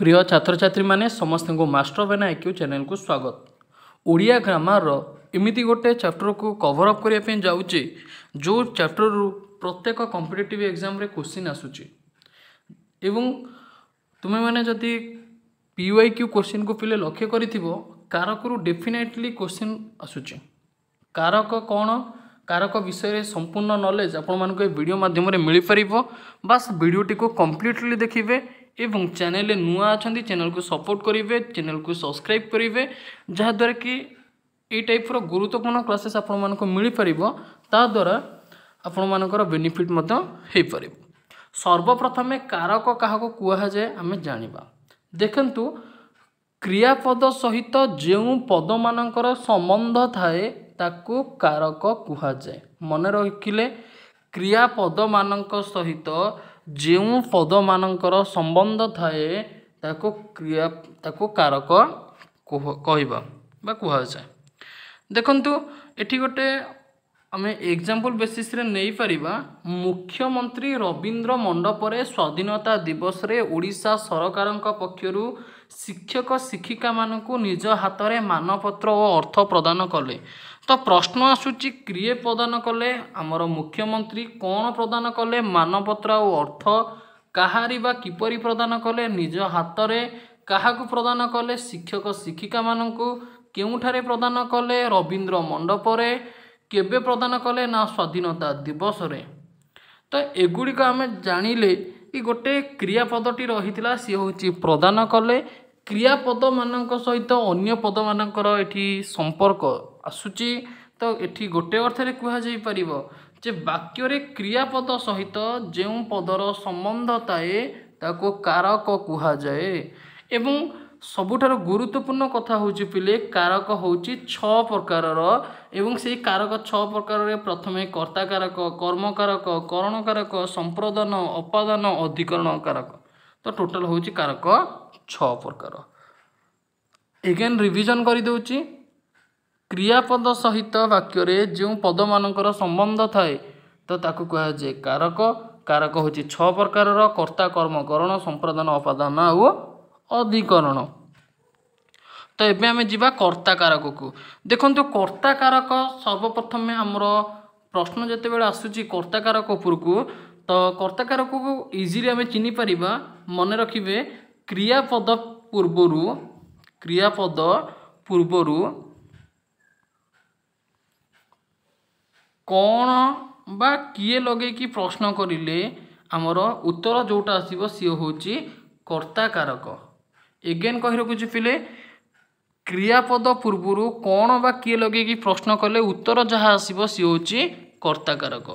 ପ୍ରିୟ ଛାତ୍ରଛାତ୍ରୀମାନେ ସମସ୍ତଙ୍କୁ ମାଷ୍ଟର ବେନା ଏକ୍ୟୁ ଚ୍ୟାନେଲକୁ ସ୍ୱାଗତ ଓଡ଼ିଆ ଗ୍ରାମାରର ଏମିତି ଗୋଟେ ଚାପ୍ଟରକୁ କଭର ଅପ୍ କରିବା ପାଇଁ ଯାଉଛି ଯେଉଁ ଚାପ୍ଟରରୁ ପ୍ରତ୍ୟେକ କମ୍ପିଟେଟିଭ୍ ଏକ୍ଜାମରେ କ୍ୱେଶ୍ଚିନ୍ ଆସୁଛି ଏବଂ ତୁମେମାନେ ଯଦି ପି ୱାଇ କ୍ୟୁ କ୍ୱେଶ୍ଚିନ୍କୁ ପିଲେ ଲକ୍ଷ୍ୟ କରିଥିବ କାରକରୁ ଡେଫିନେଟଲି କ୍ୱେଶ୍ଚିନ୍ ଆସୁଛି କାରକ କ'ଣ କାରକ ବିଷୟରେ ସମ୍ପୂର୍ଣ୍ଣ ନଲେଜ୍ ଆପଣମାନଙ୍କୁ ଏ ଭିଡ଼ିଓ ମାଧ୍ୟମରେ ମିଳିପାରିବ ବାସ୍ ଭିଡ଼ିଓଟିକୁ କମ୍ପ୍ଲିଟଲି ଦେଖିବେ ଏବଂ ଚ୍ୟାନେଲରେ ନୂଆ ଅଛନ୍ତି ଚ୍ୟାନେଲକୁ ସପୋର୍ଟ କରିବେ ଚ୍ୟାନେଲକୁ ସବସ୍କ୍ରାଇବ୍ କରିବେ ଯାହାଦ୍ୱାରା କି ଏଇ ଟାଇପ୍ର ଗୁରୁତ୍ୱପୂର୍ଣ୍ଣ କ୍ଲାସେସ୍ ଆପଣମାନଙ୍କୁ ମିଳିପାରିବ ତାଦ୍ୱାରା ଆପଣମାନଙ୍କର ବେନିଫିଟ୍ ମଧ୍ୟ ହୋଇପାରିବ ସର୍ବପ୍ରଥମେ କାରକ କାହାକୁ କୁହାଯାଏ ଆମେ ଜାଣିବା ଦେଖନ୍ତୁ କ୍ରିୟାପଦ ସହିତ ଯେଉଁ ପଦମାନଙ୍କର ସମ୍ବନ୍ଧ ଥାଏ ତାକୁ କାରକ କୁହାଯାଏ ମନେ ରଖିଲେ କ୍ରିୟାପଦମାନଙ୍କ ସହିତ ଯେଉଁ ପଦମାନଙ୍କର ସମ୍ବନ୍ଧ ଥାଏ ତାକୁ କ୍ରିୟା ତାକୁ କାରକ କହିବା ବା କୁହାଯାଏ ଦେଖନ୍ତୁ ଏଠି ଗୋଟେ ଆମେ ଏକ୍ଜାମ୍ପଲ୍ ବେସିସ୍ରେ ନେଇପାରିବା ମୁଖ୍ୟମନ୍ତ୍ରୀ ରବୀନ୍ଦ୍ର ମଣ୍ଡପରେ ସ୍ୱାଧୀନତା ଦିବସରେ ଓଡ଼ିଶା ସରକାରଙ୍କ ପକ୍ଷରୁ ଶିକ୍ଷକ ଶିକ୍ଷିକାମାନଙ୍କୁ ନିଜ ହାତରେ ମାନପତ୍ର ଓ ଅର୍ଥ ପ୍ରଦାନ କଲେ ତ ପ୍ରଶ୍ନ ଆସୁଛି କ୍ରିଏ ପ୍ରଦାନ କଲେ ଆମର ମୁଖ୍ୟମନ୍ତ୍ରୀ କ'ଣ ପ୍ରଦାନ କଲେ ମାନପତ୍ର ଆଉ ଅର୍ଥ କାହାରି ବା କିପରି ପ୍ରଦାନ କଲେ ନିଜ ହାତରେ କାହାକୁ ପ୍ରଦାନ କଲେ ଶିକ୍ଷକ ଶିକ୍ଷିକାମାନଙ୍କୁ କେଉଁଠାରେ ପ୍ରଦାନ କଲେ ରବୀନ୍ଦ୍ର ମଣ୍ଡପରେ କେବେ ପ୍ରଦାନ କଲେ ନା ସ୍ୱାଧୀନତା ଦିବସରେ ତ ଏଗୁଡ଼ିକ ଆମେ ଜାଣିଲେ କି ଗୋଟେ କ୍ରିୟାପଦଟି ରହିଥିଲା ସିଏ ହେଉଛି ପ୍ରଦାନ କଲେ କ୍ରିୟାପଦମାନଙ୍କ ସହିତ ଅନ୍ୟ ପଦମାନଙ୍କର ଏଠି ସମ୍ପର୍କ ଆସୁଛି ତ ଏଠି ଗୋଟେ ଅର୍ଥରେ କୁହାଯାଇପାରିବ ଯେ ବାକ୍ୟରେ କ୍ରିୟାପଦ ସହିତ ଯେଉଁ ପଦର ସମ୍ବନ୍ଧ ଥାଏ ତାକୁ କାରକ କୁହାଯାଏ ଏବଂ ସବୁଠାରୁ ଗୁରୁତ୍ୱପୂର୍ଣ୍ଣ କଥା ହେଉଛି ପିଲେ କାରକ ହେଉଛି ଛଅ ପ୍ରକାରର ଏବଂ ସେହି କାରକ ଛଅ ପ୍ରକାରରେ ପ୍ରଥମେ କର୍ତ୍ତାକାରକ କର୍ମକାରକ କରଣକାରକ ସମ୍ପ୍ରଦାନ ଅପାଦାନ ଅଧିକରଣ କାରକ ତ ଟୋଟାଲ୍ ହେଉଛି କାରକ ଛଅ ପ୍ରକାର ଏଗେନ୍ ରିଭିଜନ୍ କରିଦେଉଛି କ୍ରିୟାପଦ ସହିତ ବାକ୍ୟରେ ଯେଉଁ ପଦମାନଙ୍କର ସମ୍ବନ୍ଧ ଥାଏ ତ ତାକୁ କୁହାଯାଏ କାରକ କାରକ ହେଉଛି ଛଅ ପ୍ରକାରର କର୍ତ୍ତା କର୍ମକରଣ ସମ୍ପ୍ରଦାନ ଅପାଦାନ ଆଉ ଅଧିକରଣ ତ ଏବେ ଆମେ ଯିବା କର୍ତ୍ତା କାରକକୁ ଦେଖନ୍ତୁ କର୍ତ୍ତା କାରକ ସର୍ବପ୍ରଥମେ ଆମର ପ୍ରଶ୍ନ ଯେତେବେଳେ ଆସୁଛି କର୍ତ୍ତା କାରକ ଉପରକୁ ତ କର୍ତ୍ତା କାରକକୁ ଇଜିଲି ଆମେ ଚିହ୍ନିପାରିବା ମନେ ରଖିବେ କ୍ରିୟାପଦ ପୂର୍ବରୁ କ୍ରିୟାପଦ ପୂର୍ବରୁ କ'ଣ ବା କିଏ ଲଗେଇକି ପ୍ରଶ୍ନ କରିଲେ ଆମର ଉତ୍ତର ଯେଉଁଟା ଆସିବ ସିଏ ହେଉଛି କର୍ତ୍ତା କାରକ ଏଗେନ୍ କହି ରଖୁଛି ପିଲେ କ୍ରିୟାପଦ ପୂର୍ବରୁ କ'ଣ ବା କିଏ ଲଗେଇକି ପ୍ରଶ୍ନ କଲେ ଉତ୍ତର ଯାହା ଆସିବ ସିଏ ହେଉଛି କର୍ତ୍ତାକାରକ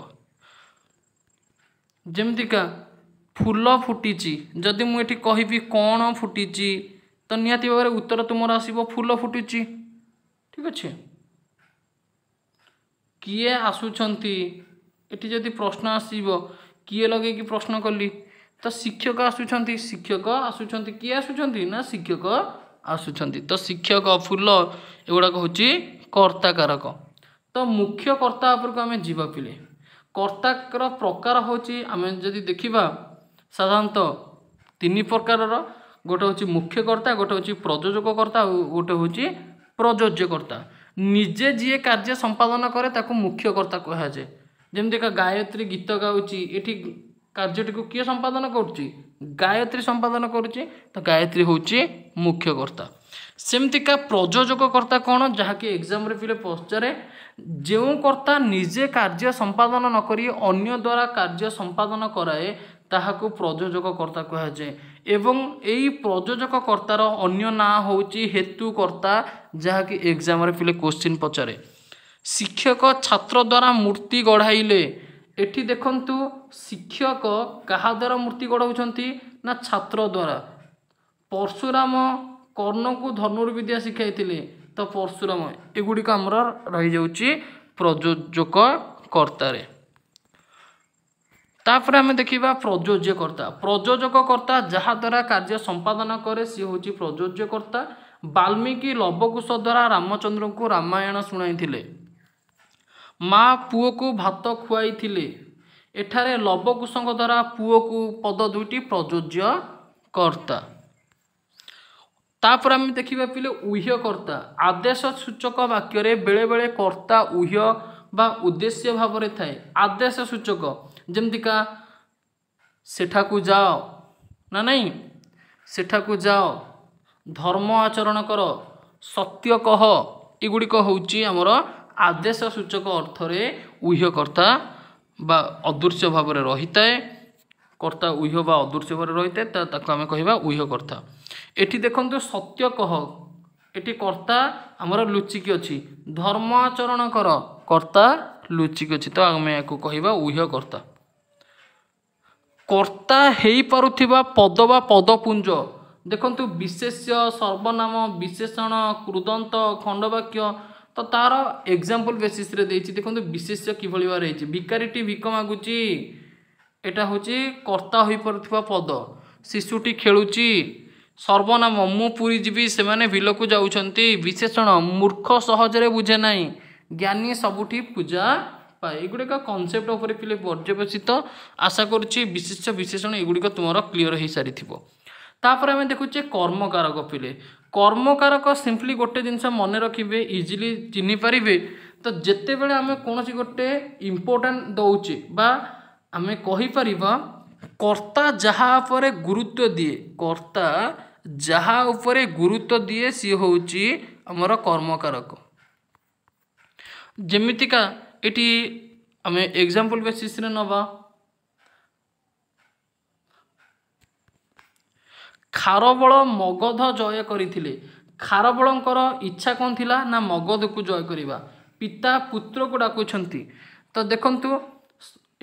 ଯେମିତିକା ଫୁଲ ଫୁଟିଛି ଯଦି ମୁଁ ଏଠି କହିବି କ'ଣ ଫୁଟିଛି ତ ନିହାତି ଭାବରେ ଉତ୍ତର ତୁମର ଆସିବ ଫୁଲ ଫୁଟିଛି ଠିକ ଅଛି କିଏ ଆସୁଛନ୍ତି ଏଠି ଯଦି ପ୍ରଶ୍ନ ଆସିବ କିଏ ଲଗେଇକି ପ୍ରଶ୍ନ କଲି ତ ଶିକ୍ଷକ ଆସୁଛନ୍ତି ଶିକ୍ଷକ ଆସୁଛନ୍ତି କିଏ ଆସୁଛନ୍ତି ନା ଶିକ୍ଷକ ଆସୁଛନ୍ତି ତ ଶିକ୍ଷକ ଫୁଲ ଏଗୁଡ଼ାକ ହେଉଛି କର୍ତ୍ତାକାରକ ତ ମୁଖ୍ୟ କର୍ତ୍ତା ଉପରକୁ ଆମେ ଯିବା ପିଲେ କର୍ତ୍ତାର ପ୍ରକାର ହେଉଛି ଆମେ ଯଦି ଦେଖିବା ସାଧାରଣତଃ ତିନି ପ୍ରକାରର ଗୋଟେ ହେଉଛି ମୁଖ୍ୟ କର୍ତ୍ତା ଗୋଟେ ହେଉଛି ପ୍ରଯୋଜକ କର୍ତ୍ତା ଆଉ ଗୋଟେ ହେଉଛି ପ୍ରଯୋଜ୍ୟ କର୍ତ୍ତା ନିଜେ ଯିଏ କାର୍ଯ୍ୟ ସମ୍ପାଦନ କରେ ତାକୁ ମୁଖ୍ୟକର୍ତ୍ତା କୁହାଯାଏ ଯେମିତି ଏକ ଗାୟତ୍ରୀ ଗୀତ ଗାଉଛି ଏଠି କାର୍ଯ୍ୟଟିକୁ କିଏ ସମ୍ପାଦନ କରୁଛି ଗାୟତ୍ରୀ ସମ୍ପାଦନ କରୁଛି ତ ଗାୟତ୍ରୀ ହେଉଛି ମୁଖ୍ୟକର୍ତ୍ତା ସେମିତିକା ପ୍ରଯୋଜକକର୍ତ୍ତା କ'ଣ ଯାହାକି ଏକ୍ଜାମ୍ରେ ପିଲେ ପଚାରେ ଯେଉଁ କର୍ତ୍ତା ନିଜେ କାର୍ଯ୍ୟ ସମ୍ପାଦନ ନକରି ଅନ୍ୟ ଦ୍ୱାରା କାର୍ଯ୍ୟ ସମ୍ପାଦନ କରାଏ ତାହାକୁ ପ୍ରଯୋଜକକର୍ତ୍ତା କୁହାଯାଏ ଏବଂ ଏଇ ପ୍ରଯୋଜକ କର୍ତ୍ତାର ଅନ୍ୟ ନାଁ ହେଉଛି ହେତୁକର୍ତ୍ତା ଯାହାକି ଏକ୍ଜାମ୍ରେ ପିଲେ କୋଶ୍ଚିନ୍ ପଚାରେ ଶିକ୍ଷକ ଛାତ୍ର ଦ୍ୱାରା ମୂର୍ତ୍ତି ଗଢ଼ାଇଲେ ଏଠି ଦେଖନ୍ତୁ ଶିକ୍ଷକ କାହା ଦ୍ୱାରା ମୂର୍ତ୍ତି ଗଢ଼ାଉଛନ୍ତି ନା ଛାତ୍ର ଦ୍ୱାରା ପରଶୁରାମ କର୍ଣ୍ଣକୁ ଧନୁର୍ବିଦ୍ୟା ଶିଖାଇଥିଲେ ତ ପରଶୁରାମ ଏଗୁଡ଼ିକ ଆମର ରହିଯାଉଛି ପ୍ରଯୋଜକ କର୍ତ୍ତାରେ ତାପରେ ଆମେ ଦେଖିବା ପ୍ରଯୋଜ୍ୟକର୍ତ୍ତା ପ୍ରଯୋଜକ ପ୍ରଯୋଜକକର୍ତ୍ତା ଯାହାଦ୍ୱାରା କାର୍ଯ୍ୟ ସମ୍ପାଦନ କରେ ସିଏ ହେଉଛି ପ୍ରଯୋଜ୍ୟକର୍ତ୍ତା ବାଲ୍ମୀକି ଲବକୁଶ ଦ୍ୱାରା ରାମଚନ୍ଦ୍ରଙ୍କୁ ରାମାୟଣ ଶୁଣାଇଥିଲେ ମା ପୁଅକୁ ଭାତ ଖୁଆଇଥିଲେ ଏଠାରେ ଲବକୁଶଙ୍କ ଦ୍ୱାରା ପୁଅକୁ ପଦ ଦୁଇଟି ପ୍ରଯୋଜ୍ୟ କର୍ତ୍ତା ତାପରେ ଆମେ ଦେଖିବା ପିଲେ ଉହ୍ୟକର୍ତ୍ତା ଆଦେଶ ସୂଚକ ବାକ୍ୟରେ ବେଳେବେଳେ କର୍ତ୍ତା ଉହ୍ୟ ବା ଉଦ୍ଦେଶ୍ୟ ଭାବରେ ଥାଏ ଆଦେଶ ସୂଚକ ଯେମିତିକା ସେଠାକୁ ଯାଅ ନା ନାହିଁ ସେଠାକୁ ଯାଅ ଧର୍ମ ଆଚରଣ କର ସତ୍ୟ କହ ଏଗୁଡ଼ିକ ହେଉଛି ଆମର ଆଦେଶ ସୂଚକ ଅର୍ଥରେ ଉହ୍ୟକର୍ତ୍ତା ବା ଅଦୃଶ୍ୟ ଭାବରେ ରହିଥାଏ କର୍ତ୍ତା ଉହ୍ୟ ବା ଅଦୃଶ୍ୟ ଭାବରେ ରହିଥାଏ ତାକୁ ଆମେ କହିବା ଉହ୍ୟକର୍ତ୍ତା ଏଠି ଦେଖନ୍ତୁ ସତ୍ୟ କହ ଏଠି କର୍ତ୍ତା ଆମର ଲୁଚିକି ଅଛି ଧର୍ମ ଆଚରଣ କର କର୍ତ୍ତା ଲୁଚିକି ଅଛି ତ ଆମେ ଏହାକୁ କହିବା ଉହ୍ୟକର୍ତ୍ତା କର୍ତ୍ତା ହେଇପାରୁଥିବା ପଦ ବା ପଦପୁଞ୍ଜ ଦେଖନ୍ତୁ ବିଶେଷ୍ୟ ସର୍ବନାମ ବିଶେଷଣ କୃଦନ୍ତ ଖଣ୍ଡବାକ୍ୟ ତ ତା'ର ଏକ୍ଜାମ୍ପଲ୍ ବେସିସ୍ରେ ଦେଇଛି ଦେଖନ୍ତୁ ବିଶେଷ୍ୟ କିଭଳି ଭାବରେ ହେଇଛି ଭିକାରୀଟି ଭିକ ମାଗୁଛି ଏଇଟା ହେଉଛି କର୍ତ୍ତା ହୋଇପାରୁଥିବା ପଦ ଶିଶୁଟି ଖେଳୁଛି ସର୍ବନାମ ମୁଁ ପୁରୀ ଯିବି ସେମାନେ ବିଲକୁ ଯାଉଛନ୍ତି ବିଶେଷଣ ମୂର୍ଖ ସହଜରେ ବୁଝେ ନାହିଁ ଜ୍ଞାନୀ ସବୁଠି ପୂଜା বা এগুড়া কনসেপ্ট উপরে পিলে পর্যবেসিত আশা করছি বিশিষ্ট বিশেষণ এগুড়ি তোমার ক্লিয়র হয়ে সারি তাপরে আমি দেখুছে কর্মকারক পিলে কর্মকারক সিম্পলি গোটে জিনিস মনে রাখবে ইজিলি চিহ্নি পারিবে তো যেতবে আমি কোণী গোটে ইম্পর্টাট দৌছে বা আমি কহিপারিবা কর্তা যাহা উপরে গুরুত্ব দিয়ে কর্তা যাহা উপরে গুরুত্ব দিয়ে সি হচ্ছে আমার কর্মকারক যেমিকা এটি আমি এক্সাম্পল বেসিসে নবা খারবল মগধ জয় করে খারবলঙ্কর ইচ্ছা কম লা না মগধকু জয় করা পিতা পুত্রকে ডাকুঁ তো দেখুন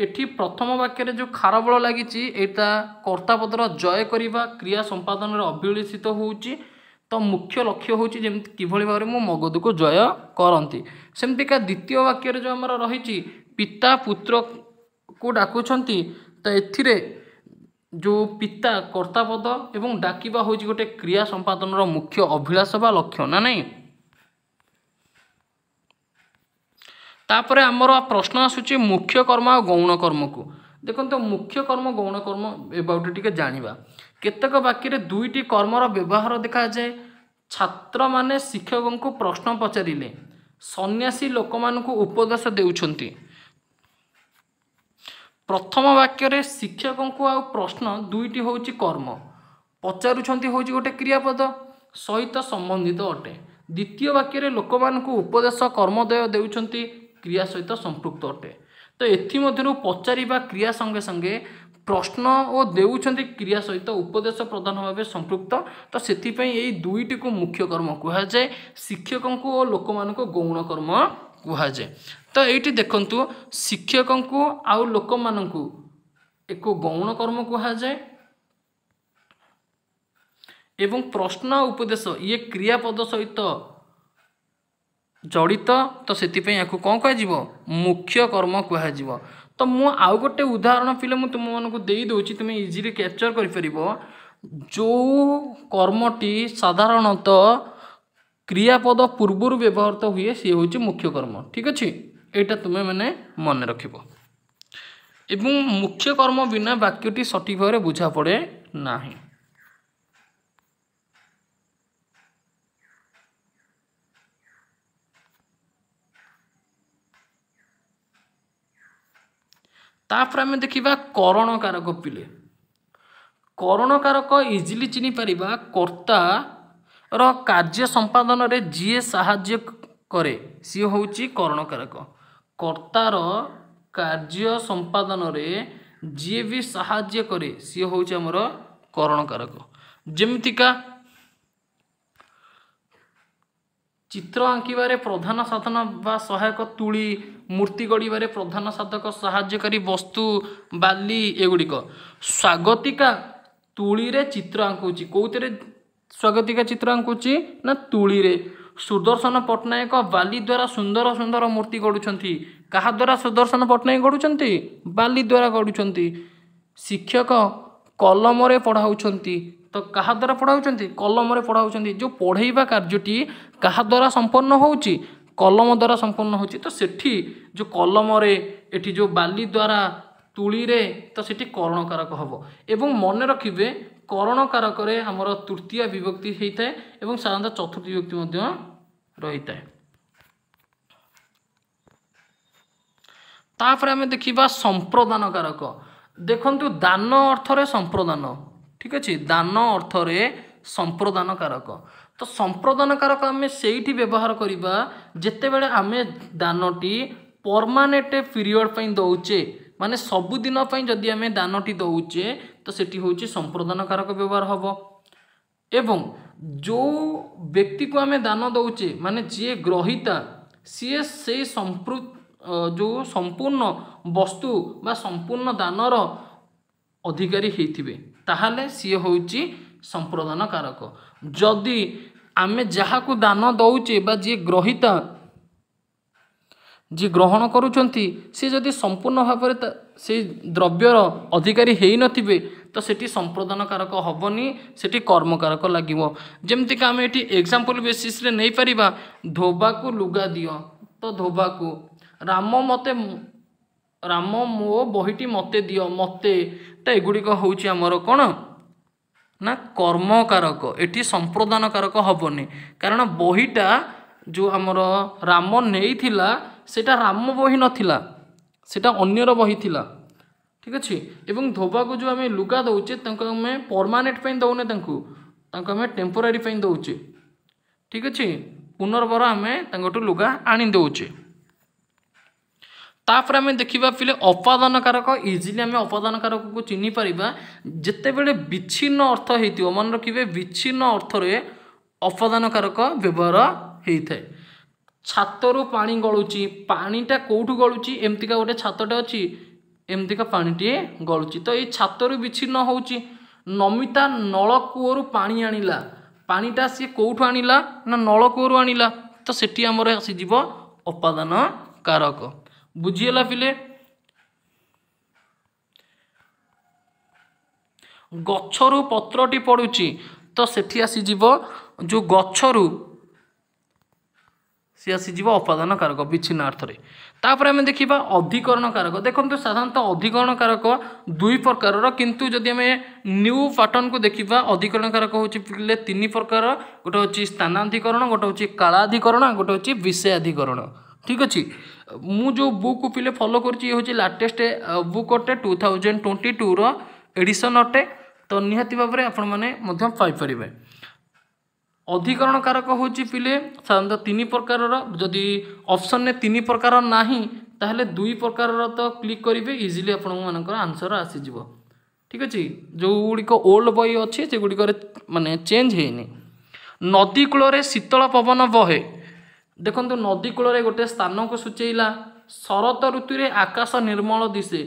এটি প্রথম বাক্যের যে খারবল লাগিছে এটা কর্তাপদর জয় করা ক্রিয়া সম্পাদনের অভিলেষিত হচ্ছে ତ ମୁଖ୍ୟ ଲକ୍ଷ୍ୟ ହେଉଛି ଯେମିତି କିଭଳି ଭାବରେ ମୁଁ ମଗଧକୁ ଜୟ କରନ୍ତି ସେମିତିକା ଦ୍ୱିତୀୟ ବାକ୍ୟରେ ଯେଉଁ ଆମର ରହିଛି ପିତା ପୁତ୍ରକୁ ଡାକୁଛନ୍ତି ତ ଏଥିରେ ଯେଉଁ ପିତା କର୍ତ୍ତାପଦ ଏବଂ ଡାକିବା ହେଉଛି ଗୋଟେ କ୍ରିୟା ସମ୍ପାଦନର ମୁଖ୍ୟ ଅଭିଳାଷ ବା ଲକ୍ଷ୍ୟ ନା ନାହିଁ ତାପରେ ଆମର ପ୍ରଶ୍ନ ଆସୁଛି ମୁଖ୍ୟ କର୍ମ ଆଉ ଗୌଣ କର୍ମକୁ ଦେଖନ୍ତୁ ମୁଖ୍ୟ କର୍ମ ଗୌଣ କର୍ମ ଏବାଉଟ୍ ଟିକେ ଜାଣିବା କେତେକ ବାକ୍ୟରେ ଦୁଇଟି କର୍ମର ବ୍ୟବହାର ଦେଖାଯାଏ ଛାତ୍ରମାନେ ଶିକ୍ଷକଙ୍କୁ ପ୍ରଶ୍ନ ପଚାରିଲେ ସନ୍ନ୍ୟାସୀ ଲୋକମାନଙ୍କୁ ଉପଦେଶ ଦେଉଛନ୍ତି ପ୍ରଥମ ବାକ୍ୟରେ ଶିକ୍ଷକଙ୍କୁ ଆଉ ପ୍ରଶ୍ନ ଦୁଇଟି ହେଉଛି କର୍ମ ପଚାରୁଛନ୍ତି ହେଉଛି ଗୋଟେ କ୍ରିୟାପଦ ସହିତ ସମ୍ବନ୍ଧିତ ଅଟେ ଦ୍ୱିତୀୟ ବାକ୍ୟରେ ଲୋକମାନଙ୍କୁ ଉପଦେଶ କର୍ମଦୟ ଦେଉଛନ୍ତି କ୍ରିୟା ସହିତ ସମ୍ପୃକ୍ତ ଅଟେ ତ ଏଥିମଧ୍ୟରୁ ପଚାରିବା କ୍ରିୟା ସଙ୍ଗେ ସଙ୍ଗେ ପ୍ରଶ୍ନ ଓ ଦେଉଛନ୍ତି କ୍ରିୟା ସହିତ ଉପଦେଶ ପ୍ରଦାନ ଭାବେ ସମ୍ପୃକ୍ତ ତ ସେଥିପାଇଁ ଏହି ଦୁଇଟିକୁ ମୁଖ୍ୟ କର୍ମ କୁହାଯାଏ ଶିକ୍ଷକଙ୍କୁ ଓ ଲୋକମାନଙ୍କୁ ଗୌଣ କର୍ମ କୁହାଯାଏ ତ ଏଇଠି ଦେଖନ୍ତୁ ଶିକ୍ଷକଙ୍କୁ ଆଉ ଲୋକମାନଙ୍କୁ ଏକ ଗୌଣ କର୍ମ କୁହାଯାଏ ଏବଂ ପ୍ରଶ୍ନ ଉପଦେଶ ଇଏ କ୍ରିୟାପଦ ସହିତ ଜଡ଼ିତ ତ ସେଥିପାଇଁ ଏହାକୁ କ'ଣ କୁହାଯିବ ମୁଖ୍ୟ କର୍ମ କୁହାଯିବ ତ ମୁଁ ଆଉ ଗୋଟେ ଉଦାହରଣ ପିଲେ ମୁଁ ତୁମମାନଙ୍କୁ ଦେଇଦେଉଛି ତୁମେ ଇଜିଲି କ୍ୟାପଚର୍ କରିପାରିବ ଯେଉଁ କର୍ମଟି ସାଧାରଣତଃ କ୍ରିୟାପଦ ପୂର୍ବରୁ ବ୍ୟବହୃତ ହୁଏ ସିଏ ହେଉଛି ମୁଖ୍ୟ କର୍ମ ଠିକ୍ ଅଛି ଏଇଟା ତୁମେମାନେ ମନେ ରଖିବ ଏବଂ ମୁଖ୍ୟ କର୍ମ ବିନା ବାକ୍ୟଟି ସଠିକ୍ ଭାବରେ ବୁଝାପଡ଼େ ନାହିଁ ତାପରେ ଆମେ ଦେଖିବା କରଣକାରକ ପିଲେ କରଣକାରକ ଇଜିଲି ଚିହ୍ନିପାରିବା କର୍ତ୍ତାର କାର୍ଯ୍ୟ ସମ୍ପାଦନରେ ଯିଏ ସାହାଯ୍ୟ କରେ ସିଏ ହେଉଛି କରଣକାରକ କର୍ତ୍ତାର କାର୍ଯ୍ୟ ସମ୍ପାଦନରେ ଯିଏ ବି ସାହାଯ୍ୟ କରେ ସିଏ ହେଉଛି ଆମର କରଣକାରକ ଯେମିତିକା ଚିତ୍ର ଆଙ୍କିବାରେ ପ୍ରଧାନ ସାଧନ ବା ସହାୟକ ତୂଳୀ ମୂର୍ତ୍ତି ଗଢ଼ିବାରେ ପ୍ରଧାନ ସାଧକ ସାହାଯ୍ୟକାରୀ ବସ୍ତୁ ବାଲି ଏଗୁଡ଼ିକ ସ୍ୱାଗତିକା ତୂଳୀରେ ଚିତ୍ର ଆଙ୍କୁଛି କେଉଁଥିରେ ସ୍ୱାଗତିକା ଚିତ୍ର ଆଙ୍କୁଛି ନା ତୁଳିରେ ସୁଦର୍ଶନ ପଟ୍ଟନାୟକ ବାଲି ଦ୍ୱାରା ସୁନ୍ଦର ସୁନ୍ଦର ମୂର୍ତ୍ତି ଗଢ଼ୁଛନ୍ତି କାହା ଦ୍ୱାରା ସୁଦର୍ଶନ ପଟ୍ଟନାୟକ ଗଢ଼ୁଛନ୍ତି ବାଲି ଦ୍ୱାରା ଗଢ଼ୁଛନ୍ତି ଶିକ୍ଷକ କଲମରେ ପଢ଼ାଉଛନ୍ତି ତ କାହାଦ୍ୱାରା ପଢ଼ା ହେଉଛନ୍ତି କଲମରେ ପଢ଼ା ହେଉଛନ୍ତି ଯେଉଁ ପଢ଼େଇବା କାର୍ଯ୍ୟଟି କାହାଦ୍ୱାରା ସମ୍ପନ୍ନ ହେଉଛି କଲମ ଦ୍ୱାରା ସମ୍ପନ୍ନ ହେଉଛି ତ ସେଠି ଯେଉଁ କଲମରେ ଏଠି ଯେଉଁ ବାଲି ଦ୍ୱାରା ତୁଳିରେ ତ ସେଠି କରଣକାରକ ହେବ ଏବଂ ମନେ ରଖିବେ କରଣକାରକରେ ଆମର ତୃତୀୟ ବିଭକ୍ତି ହୋଇଥାଏ ଏବଂ ସାଧାରଣତଃ ଚତୁର୍ଥ ବିଭକ୍ତି ମଧ୍ୟ ରହିଥାଏ ତାପରେ ଆମେ ଦେଖିବା ସମ୍ପ୍ରଦାନ କାରକ ଦେଖନ୍ତୁ ଦାନ ଅର୍ଥରେ ସମ୍ପ୍ରଦାନ ଠିକ ଅଛି ଦାନ ଅର୍ଥରେ ସମ୍ପ୍ରଦାନ କାରକ ତ ସମ୍ପ୍ରଦାନ କାରକ ଆମେ ସେଇଠି ବ୍ୟବହାର କରିବା ଯେତେବେଳେ ଆମେ ଦାନଟି ପରମାନେଣ୍ଟ ପିରିୟଡ଼ ପାଇଁ ଦେଉଛେ ମାନେ ସବୁଦିନ ପାଇଁ ଯଦି ଆମେ ଦାନଟି ଦେଉଛେ ତ ସେଠି ହେଉଛି ସମ୍ପ୍ରଦାନ କାରକ ବ୍ୟବହାର ହେବ ଏବଂ ଯେଉଁ ବ୍ୟକ୍ତିକୁ ଆମେ ଦାନ ଦେଉଛେ ମାନେ ଯିଏ ଗ୍ରହିତା ସିଏ ସେଇ ସମ୍ପୃ ଯେଉଁ ସମ୍ପୂର୍ଣ୍ଣ ବସ୍ତୁ ବା ସମ୍ପୂର୍ଣ୍ଣ ଦାନର ଅଧିକାରୀ ହେଇଥିବେ ତାହେଲେ ସିଏ ହେଉଛି ସମ୍ପ୍ରଦାନ କାରକ ଯଦି ଆମେ ଯାହାକୁ ଦାନ ଦେଉଛେ ବା ଯିଏ ଗ୍ରହିତା ଯିଏ ଗ୍ରହଣ କରୁଛନ୍ତି ସେ ଯଦି ସମ୍ପୂର୍ଣ୍ଣ ଭାବରେ ସେଇ ଦ୍ରବ୍ୟର ଅଧିକାରୀ ହୋଇନଥିବେ ତ ସେଠି ସମ୍ପ୍ରଦାନକାରକ ହେବନି ସେଠି କର୍ମକାରକ ଲାଗିବ ଯେମିତିକି ଆମେ ଏଠି ଏକ୍ଜାମ୍ପଲ୍ ବେସିସ୍ରେ ନେଇପାରିବା ଧୋବାକୁ ଲୁଗା ଦିଅ ତ ଧୋବାକୁ ରାମ ମୋତେ ରାମ ମୋ ବହିଟି ମୋତେ ଦିଅ ମୋତେ ତ ଏଗୁଡ଼ିକ ହେଉଛି ଆମର କ'ଣ ନା କର୍ମକାରକ ଏଠି ସମ୍ପ୍ରଦାନକାରକ ହେବନି କାରଣ ବହିଟା ଯେଉଁ ଆମର ରାମ ନେଇଥିଲା ସେଇଟା ରାମ ବହି ନଥିଲା ସେଇଟା ଅନ୍ୟର ବହି ଥିଲା ଠିକ୍ ଅଛି ଏବଂ ଧୋବାକୁ ଯେଉଁ ଆମେ ଲୁଗା ଦେଉଛେ ତାଙ୍କୁ ଆମେ ପରମାନେଣ୍ଟ ପାଇଁ ଦେଉନେ ତାଙ୍କୁ ତାଙ୍କୁ ଆମେ ଟେମ୍ପୋରାରୀ ପାଇଁ ଦେଉଛେ ଠିକ୍ ଅଛି ପୁନର୍ବାର ଆମେ ତାଙ୍କଠୁ ଲୁଗା ଆଣିଦେଉଛେ ତାପରେ ଆମେ ଦେଖିବା ପିଲେ ଅପାଦାନ କାରକ ଇଜିଲି ଆମେ ଅପାଦାନ କାରକକୁ ଚିହ୍ନିପାରିବା ଯେତେବେଳେ ବିଚ୍ଛିନ୍ନ ଅର୍ଥ ହେଇଥିବ ମନେ ରଖିବେ ବିଚ୍ଛିନ୍ନ ଅର୍ଥରେ ଅପାଦାନ କାରକ ବ୍ୟବହାର ହେଇଥାଏ ଛାତରୁ ପାଣି ଗଳୁଛି ପାଣିଟା କେଉଁଠୁ ଗଳୁଛି ଏମିତିକା ଗୋଟେ ଛାତଟେ ଅଛି ଏମିତିକା ପାଣିଟିଏ ଗଳୁଛି ତ ଏଇ ଛାତରୁ ବିଚ୍ଛିନ୍ନ ହେଉଛି ନମିତା ନଳକୂଅରୁ ପାଣି ଆଣିଲା ପାଣିଟା ସିଏ କେଉଁଠୁ ଆଣିଲା ନା ନଳକୂଅରୁ ଆଣିଲା ତ ସେଠି ଆମର ଆସିଯିବ ଅପାଦାନ କାରକ ବୁଝିଗଲା ପିଲେ ଗଛରୁ ପତ୍ରଟି ପଡ଼ୁଛି ତ ସେଠି ଆସିଯିବ ଯେଉଁ ଗଛରୁ ସେ ଆସିଯିବ ଅପାଦାନ କାରକ ବିଚ୍ଛିନ୍ନ ଅର୍ଥରେ ତାପରେ ଆମେ ଦେଖିବା ଅଧିକରଣ କାରକ ଦେଖନ୍ତୁ ସାଧାରଣତଃ ଅଧିକରଣ କାରକ ଦୁଇ ପ୍ରକାରର କିନ୍ତୁ ଯଦି ଆମେ ନ୍ୟୁ ପାଟର୍ଣ୍ଣକୁ ଦେଖିବା ଅଧିକରଣ କାରକ ହେଉଛି ପିଲେ ତିନି ପ୍ରକାର ଗୋଟେ ହେଉଛି ସ୍ଥାନାଧିକରଣ ଗୋଟେ ହେଉଛି କାଳାଧିକରଣ ଗୋଟେ ହେଉଛି ବିଷୟାଧିକରଣ ঠিক ଅଛି ମୁଁ ଯେଉଁ ବୁକ୍ ପିଲେ ଫଲୋ କରୁଛି ଇଏ ହେଉଛି ଲାଟେଷ୍ଟ ବୁକ୍ ଅଟେ ଟୁ ଥାଉଜେଣ୍ଡ ଟ୍ୱେଣ୍ଟି ଟୁର ଏଡ଼ିସନ୍ ଅଟେ ତ ନିହାତି ଭାବରେ ଆପଣମାନେ ମଧ୍ୟ ପାଇପାରିବେ ଅଧିକରଣ କାରକ ହେଉଛି ପିଲେ ସାଧାରଣତଃ ତିନି ପ୍ରକାରର ଯଦି ଅପସନ୍ରେ ତିନି ପ୍ରକାର ନାହିଁ ତାହେଲେ ଦୁଇ ପ୍ରକାରର ତ କ୍ଲିକ୍ କରିବେ ଇଜିଲି ଆପଣମାନଙ୍କର ଆନ୍ସର୍ ଆସିଯିବ ଠିକ୍ ଅଛି ଯେଉଁଗୁଡ଼ିକ ଓଲ୍ଡ ବହି ଅଛି ସେଗୁଡ଼ିକରେ ମାନେ ଚେଞ୍ଜ ହେଇନି ନଦୀ କୂଳରେ ଶୀତଳ ପବନ ବହେ ଦେଖନ୍ତୁ ନଦୀ କୂଳରେ ଗୋଟେ ସ୍ଥାନକୁ ସୂଚାଇଲା ଶରତ ଋତୁରେ ଆକାଶ ନିର୍ମଳ ଦିଶେ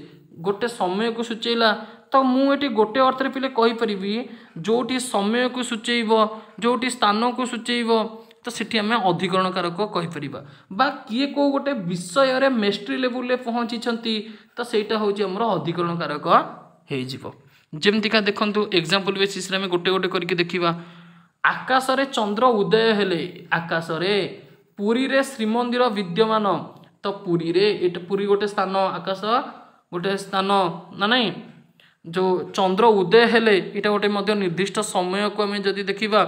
ଗୋଟେ ସମୟକୁ ସୂଚାଇଲା ତ ମୁଁ ଏଠି ଗୋଟେ ଅର୍ଥରେ ପିଲେ କହିପାରିବି ଯେଉଁଠି ସମୟକୁ ସୂଚାଇବ ଯେଉଁଠି ସ୍ଥାନକୁ ସୂଚାଇବ ତ ସେଠି ଆମେ ଅଧିକରଣକାରକ କହିପାରିବା ବା କିଏ କେଉଁ ଗୋଟେ ବିଷୟରେ ମେଷ୍ଟ୍ରି ଲେବୁଲରେ ପହଞ୍ଚିଛନ୍ତି ତ ସେଇଟା ହେଉଛି ଆମର ଅଧିକରଣକାରକ ହେଇଯିବ ଯେମିତିକା ଦେଖନ୍ତୁ ଏକ୍ଜାମ୍ପଲ ବେସିସ୍ରେ ଆମେ ଗୋଟେ ଗୋଟେ କରିକି ଦେଖିବା ଆକାଶରେ ଚନ୍ଦ୍ର ଉଦୟ ହେଲେ ଆକାଶରେ ପୁରୀରେ ଶ୍ରୀମନ୍ଦିର ବିଦ୍ୟମାନ ତ ପୁରୀରେ ଏଇଟା ପୁରୀ ଗୋଟେ ସ୍ଥାନ ଆକାଶ ଗୋଟେ ସ୍ଥାନ ନା ନାହିଁ ଯେଉଁ ଚନ୍ଦ୍ର ଉଦୟ ହେଲେ ଏଇଟା ଗୋଟେ ମଧ୍ୟ ନିର୍ଦ୍ଦିଷ୍ଟ ସମୟକୁ ଆମେ ଯଦି ଦେଖିବା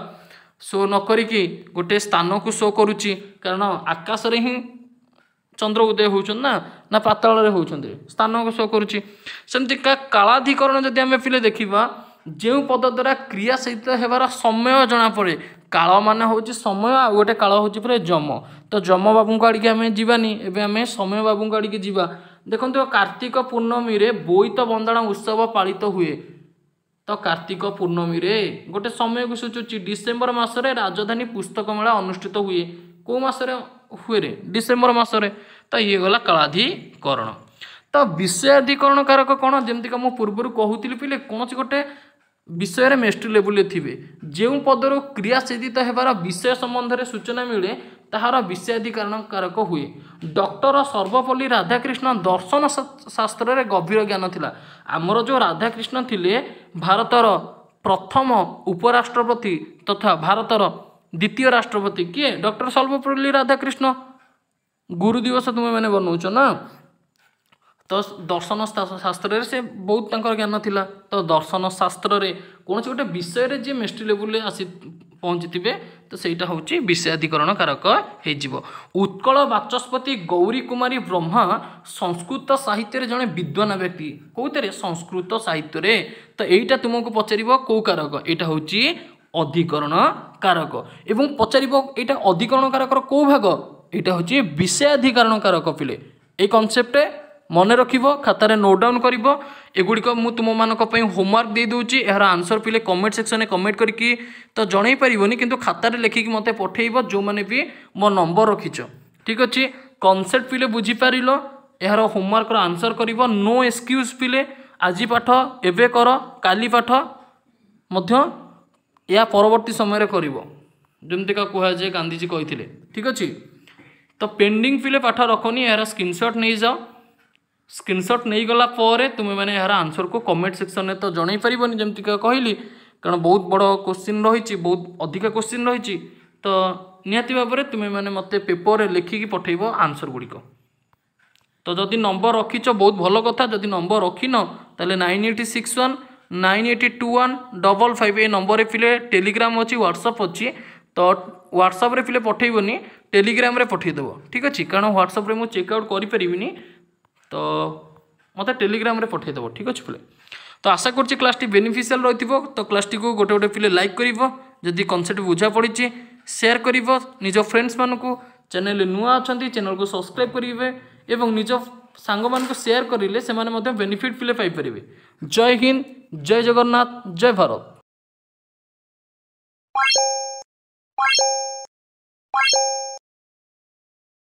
ଶୋ ନ କରିକି ଗୋଟେ ସ୍ଥାନକୁ ଶୋ କରୁଛି କାରଣ ଆକାଶରେ ହିଁ ଚନ୍ଦ୍ର ଉଦୟ ହେଉଛନ୍ତି ନା ନା ପାତାଳରେ ହେଉଛନ୍ତି ସ୍ଥାନକୁ ଶୋ କରୁଛି ସେମିତି କାଳାଧିକରଣ ଯଦି ଆମେ ପିଲେ ଦେଖିବା ଯେଉଁ ପଦ ଦ୍ୱାରା କ୍ରିୟା ସହିତ ହେବାର ସମୟ ଜଣାପଡ଼େ কাল মানে হচ্ছে সময় আউ গোটে কাল হচ্ছে পুরো যম তো যম বাবুঙ্ আড়িকে আমি যাবানি এবে আমি সময় বাবুঙ্ আড়িকে যা দেখুন কার্তিক পূর্ণমীরে বৈত বন্দনা উৎসব পালিত হুয়ে ତ କାର୍ତ୍ତିକ ପୂର୍ଣ୍ଣମୀରେ ଗୋଟେ ସମୟକୁ ସୂଚୁଛି ଡିସେମ୍ବର ମାସରେ ରାଜଧାନୀ ପୁସ୍ତକ ମେଳା ଅନୁଷ୍ଠିତ ହୁଏ କେଉଁ ମାସରେ ହୁଏରେ ଡିସେମ୍ବର ମାସରେ ତ ଇଏ ଗଲା କାଳାଧିକରଣ ତ ବିଷୟାଧିକରଣ କାରକ କ'ଣ ଯେମିତିକା ମୁଁ ପୂର୍ବରୁ କହୁଥିଲି ପିଲେ କୌଣସି ଗୋଟେ ବିଷୟରେ ମେଷ୍ଟ୍ରି ଲେବୁଲରେ ଥିବେ ଯେଉଁ ପଦରୁ କ୍ରିୟା ସେଦିତ ହେବାର ବିଷୟ ସମ୍ବନ୍ଧରେ ସୂଚନା ମିଳେ ତାହାର ବିଷୟାଧିକରଣ କାରକ ହୁଏ ଡକ୍ଟର ସର୍ବପଲ୍ଲୀ ରାଧାକ୍ରିଷ୍ଣ ଦର୍ଶନ ଶାସ୍ତ୍ରରେ ଗଭୀର ଜ୍ଞାନ ଥିଲା ଆମର ଯେଉଁ ରାଧାକ୍ରିଷ୍ଣ ଥିଲେ ଭାରତର ପ୍ରଥମ ଉପରାଷ୍ଟ୍ରପତି ତଥା ଭାରତର ଦ୍ୱିତୀୟ ରାଷ୍ଟ୍ରପତି କିଏ ଡକ୍ଟର ସର୍ବପଲ୍ଲୀ ରାଧାକ୍ରିଷ୍ଣ ଗୁରୁ ଦିବସ ତୁମେମାନେ ବନାଉଛ ନା ତ ଦର୍ଶନ ଶାସ୍ତ୍ରରେ ସେ ବହୁତ ତାଙ୍କର ଜ୍ଞାନ ଥିଲା ତ ଦର୍ଶନ ଶାସ୍ତ୍ରରେ କୌଣସି ଗୋଟେ ବିଷୟରେ ଯିଏ ମେଷ୍ଟ୍ରି ଲେବୁଲରେ ଆସି ପହଞ୍ଚିଥିବେ ତ ସେଇଟା ହେଉଛି ବିଷୟାଧିକରଣ କାରକ ହେଇଯିବ ଉତ୍କଳ ବାଚସ୍ପତି ଗୌରୀ କୁମାରୀ ବ୍ରହ୍ମା ସଂସ୍କୃତ ସାହିତ୍ୟରେ ଜଣେ ବିଦ୍ୱାନ ବ୍ୟକ୍ତି କେଉଁଥିରେ ସଂସ୍କୃତ ସାହିତ୍ୟରେ ତ ଏଇଟା ତୁମକୁ ପଚାରିବ କେଉଁ କାରକ ଏଇଟା ହେଉଛି ଅଧିକରଣ କାରକ ଏବଂ ପଚାରିବ ଏଇଟା ଅଧିକରଣ କାରକର କେଉଁ ଭାଗ ଏଇଟା ହେଉଛି ବିଷୟାଧିକରଣ କାରକ ପିଲେ এই କନସେପ୍ଟ মনে রাখিবো খাতারে নো ডাউন করিব এগুড়ি কো মু তোম মানক পই হোমওয়ার্ক দে দুচি ইয়াৰ আনসার পইলে কমেন্ট সেকশনে কমেন্ট কৰি কি তো জণেই পৰিবনি কিন্তু খাতারে লিখি কি মতে পঠাইব যো মনেবি ম নম্বৰ ৰখিছো ঠিক আছে কনসেপ্ট পইলে বুজি পৰিল ইয়াৰ হোমওয়ার্কৰ আনসার কৰিব নো এক্সকিউজ পইলে আজি পাঠ এবে কৰো কালি পাঠ মধ্য ইয়া পৰৱৰ্তী সময়ৰে কৰিব যমতিকা কোৱা যায় গান্ধীজি কইtile ঠিক আছে তো পেন্ডিং পইলে পাঠা ৰখনি ইয়াৰ স্ক্ৰিনশট নে জ ସ୍କ୍ରିନ୍ସଟ୍ ନେଇଗଲା ପରେ ତୁମେମାନେ ଏହାର ଆନ୍ସରକୁ କମେଣ୍ଟ ସେକ୍ସନ୍ରେ ତ ଜଣାଇ ପାରିବନି ଯେମିତିକା କହିଲି କାରଣ ବହୁତ ବଡ଼ କୋଶ୍ଚିନ୍ ରହିଛି ବହୁତ ଅଧିକା କୋଶ୍ଚିନ୍ ରହିଛି ତ ନିହାତି ଭାବରେ ତୁମେମାନେ ମୋତେ ପେପରରେ ଲେଖିକି ପଠାଇବ ଆନ୍ସର ଗୁଡ଼ିକ ତ ଯଦି ନମ୍ବର ରଖିଛ ବହୁତ ଭଲ କଥା ଯଦି ନମ୍ବର ରଖିନ ତାହେଲେ nine eighty six one nine eighty two one double five ଏ ନମ୍ବରରେ ପିଲେ ଟେଲିଗ୍ରାମ୍ ଅଛି ହ୍ୱାଟ୍ସଅପ୍ ଅଛି ତ ହ୍ୱାଟ୍ସଅପ୍ରେ ପିଲେ ପଠାଇବନି ଟେଲିଗ୍ରାମ୍ରେ ପଠାଇଦେବ ଠିକ୍ ଅଛି କାରଣ ହ୍ୱାଟ୍ସଅପ୍ରେ ମୁଁ ଚେକ୍ ଆଉଟ୍ କରିପାରିବିନି তো ମୋତେ ଟେଲିଗ୍ରାମରେ ପଠାଇଦେବ ଠିକ୍ ଅଛି ପିଲେ ତ ଆଶା କରୁଛି କ୍ଲାସ୍ଟି ବେନିଫିସିଆଲ୍ ରହିଥିବ ତ କ୍ଲାସ୍ଟିକୁ ଗୋଟେ ଗୋଟେ ପିଲେ ଲାଇକ୍ କରିବ ଯଦି କନସେପ୍ଟ ବୁଝା ପଡ଼ିଛି ସେୟାର କରିବ ନିଜ ଫ୍ରେଣ୍ଡସ୍ମାନଙ୍କୁ ଚ୍ୟାନେଲ୍ରେ ନୂଆ ଅଛନ୍ତି ଚ୍ୟାନେଲ୍କୁ ସବସ୍କ୍ରାଇବ୍ କରିବେ ଏବଂ ନିଜ ସାଙ୍ଗମାନଙ୍କୁ ସେୟାର କରିଲେ ସେମାନେ ମଧ୍ୟ ବେନିଫିଟ୍ ପିଲେ ପାଇପାରିବେ ଜୟ ହିନ୍ଦ ଜୟ ଜଗନ୍ନାଥ ଜୟ ଭାରତ